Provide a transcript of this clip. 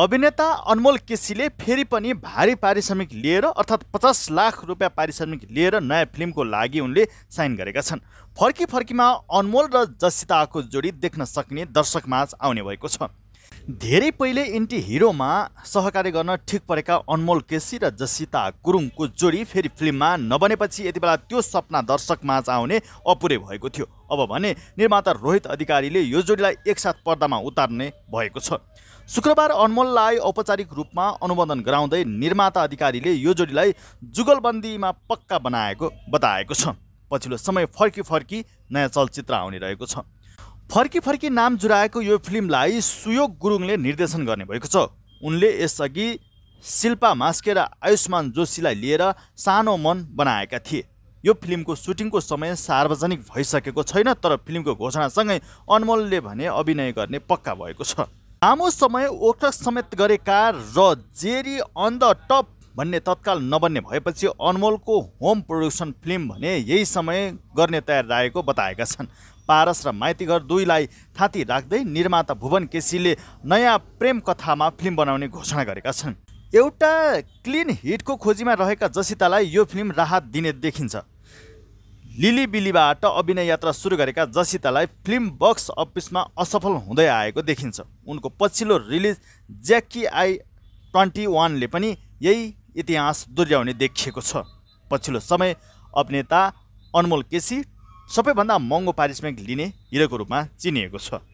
अभिनेता अनमोल केसीले फेरि पनि भारी पारिश्रमिक लिएर अर्थात् पचास लाख रुपियाँ पारिश्रमिक लिएर नयाँ फिल्मको लागि उनले साइन गरेका छन् फर्की फर्कीमा अनमोल र जसिताको जोडी देख्न सक्ने दर्शकमाझ आउने भएको छ धेरै पहिले इन्टी हिरोमा सहकारी गर्न ठिक परेका अनमोल केसी र जसिता गुरुङको जोडी फेरि फिल्ममा नबनेपछि यति बेला त्यो सपना दर्शकमा आउने अपुरै भएको थियो अब भने निर्माता रोहित अधिकारीले यो जोडीलाई एकसाथ पर्दामा उतार्ने भएको छ शुक्रबार अनमोललाई औपचारिक रूपमा अनुमोदन गराउँदै निर्माता अधिकारीले यो जोडीलाई जुगलबन्दीमा पक्का बनाएको बताएको छ पछिल्लो समय फर्की फर्की नयाँ चलचित्र आउने रहेको छ फर्की फर्की नाम जुराएको यो फिल्मलाई सुयोग गुरुङले निर्देशन गर्ने भएको छ उनले यसअघि शिल्पा मास्के र आयुष्मान जोशीलाई लिएर सानो मन बनाएका थिए यो फिल्मको सुटिङको समय सार्वजनिक भइसकेको छैन तर फिल्मको घोषणासँगै अनमोलले भने अभिनय गर्ने पक्का भएको छ लामो समय ओक्टक समेत गरेका र जेरी अन द टप भन्ने तत्काल नबन्ने भएपछि अनमोलको होम प्रडक्सन फिल्म भने यही समय गर्ने तयार रहेको बताएका छन् पारस र माइतीघर दुईलाई थाती राख्दै निर्माता भुवन केसीले नयाँ प्रेम कथामा फिल्म बनाउने घोषणा गरेका छन् एउटा क्लिन हिटको खोजीमा रहेका जसितालाई यो फिल्म राहत दिने देखिन्छ लिली लिलीबिलीबाट अभिनय यात्रा सुरु गरेका जसितालाई फिल्म बक्स अफिसमा असफल हुँदै आएको देखिन्छ उनको पछिल्लो रिलिज ज्याकी आई ट्वेन्टी वानले पनि यही इतिहास दोहोऱ्याउने देखिएको छ पछिल्लो समय अभिनेता अनमोल केसी सबैभन्दा महँगो पारिश्रमिक लिने हिरोको रूपमा चिनिएको छ